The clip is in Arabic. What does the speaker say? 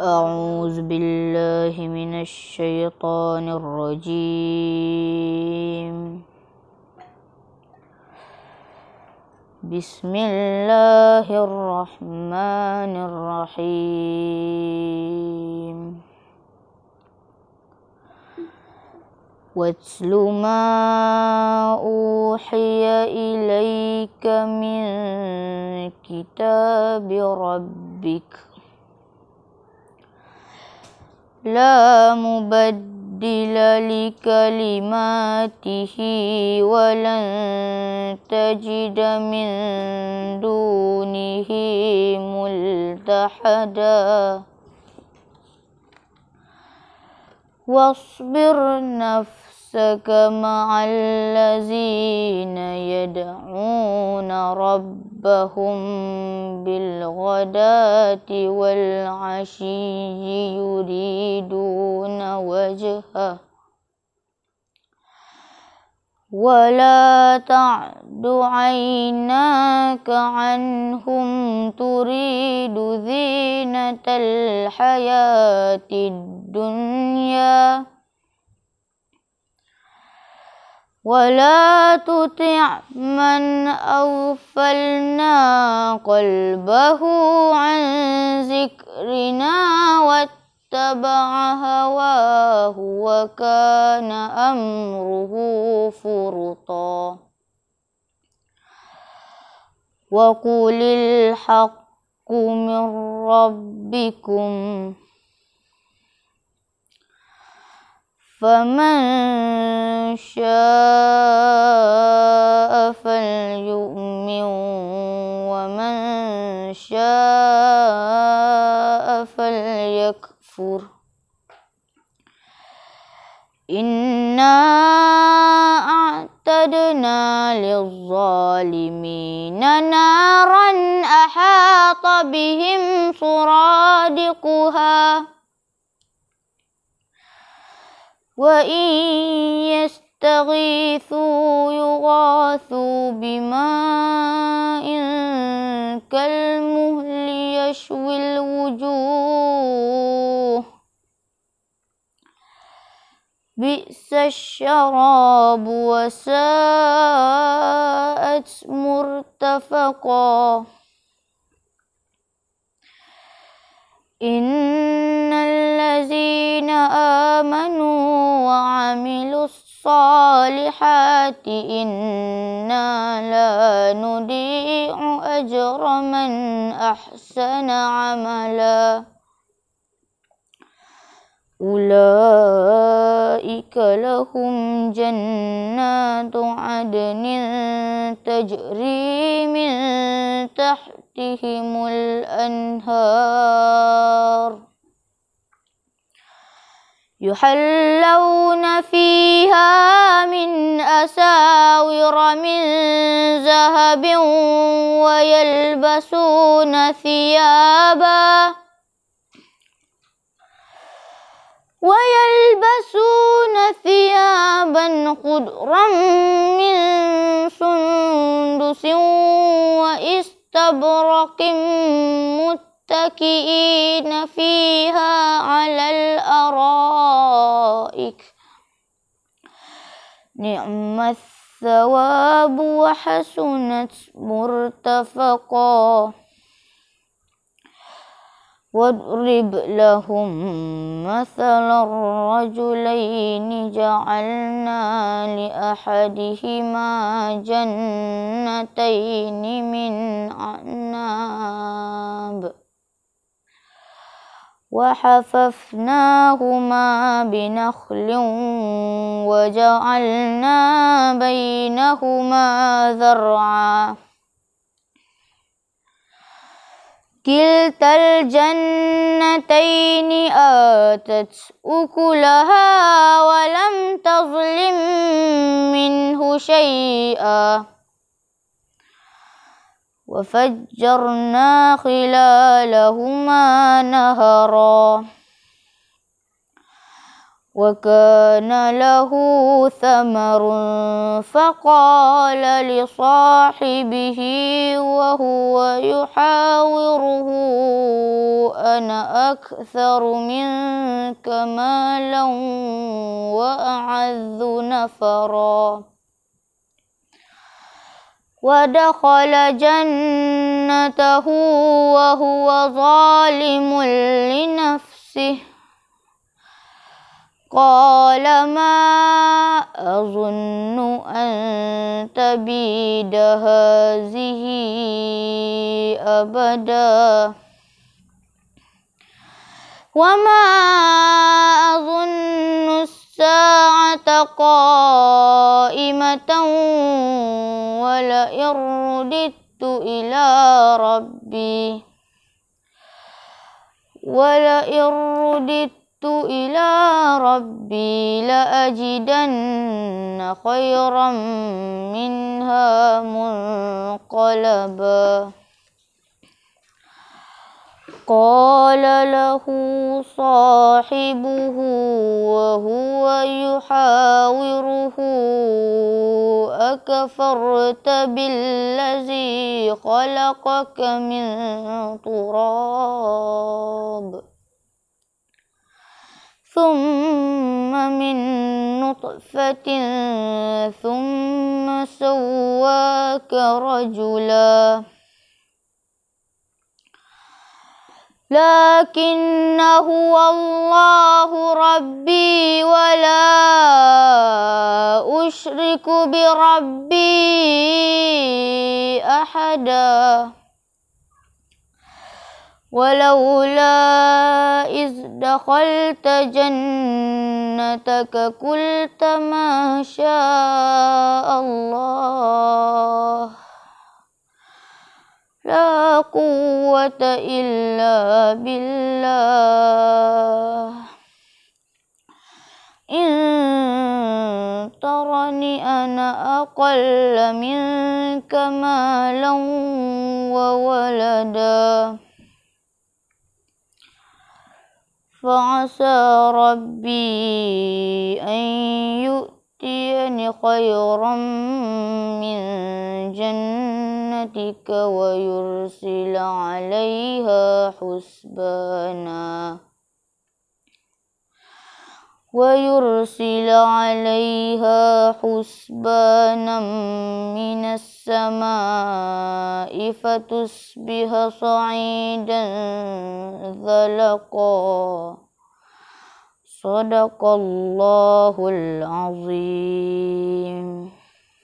أعوذ بالله من الشيطان الرجيم بسم الله الرحمن الرحيم واتل ما أوحي إليك من كتاب ربك لا مبدل لكلماته ولن تجد من دونه ملتحدا واصبر نفسك نفسك مع الذين يدعون ربهم بالغداة والعشي يريدون وجهه ولا تعد عيناك عنهم تريد زينة الحياة الدنيا ولا تطع من أغفلنا قلبه عن ذكرنا واتبع هواه وكان أمره فرطا وقل الحق من ربكم فمن شاء فليؤمن ومن شاء فليكفر إنا أعتدنا للظالمين نارا أحاط بهم سرادقها وإن يستغيثوا يغاثوا بماء كالمهل يشوي الوجوه بئس الشراب وساءت مرتفقا إن الذين آمنوا وعملوا الصالحات إنا لا نضيع أجر من أحسن عملا أولئك لهم جنات عدن تجري من تحتهم الأنهار يحلون فيها من أساور من ذهب ويلبسون ثيابا ويلبسون ثيابا خضرا من سندس وإستبرق مت متكئين فيها على الأرائك نعم الثواب وحسنت مرتفقا واضرب لهم مثل الرجلين جعلنا لأحدهما جنتين من أعناب وحففناهما بنخل وجعلنا بينهما ذرعا كلتا الجنتين آتت أكلها ولم تظلم منه شيئا وفجرنا خلالهما نهرا وكان له ثمر فقال لصاحبه وهو يحاوره أنا أكثر منك مالا وأعز نفرا ودخل جنته وهو ظالم لنفسه قال ما أظن أن تبيد هذه أبدا وما أظن الساعة قائمة ولئن رددت إلى ربي ولئن رددت إلى ربي لأجدن خيرا منها منقلبا قال له صاحبه وهو يحاوره أكفرت بالذي خلقك من تراب ثم من نطفة ثم سواك رجلاً لكن هو الله ربي ولا أشرك بربي أحدا ولولا إذ دخلت جنتك قلت ما شاء الله لا قوة قوة إلا بالله إن ترني أنا أقل منك مالا وولدا فعسى ربي أن يؤتيني خيرا من جنة برحمتك ويرسل عليها حسبانا ويرسل عليها حسبانا من السماء فتصبح صعيدا زلقا صدق الله العظيم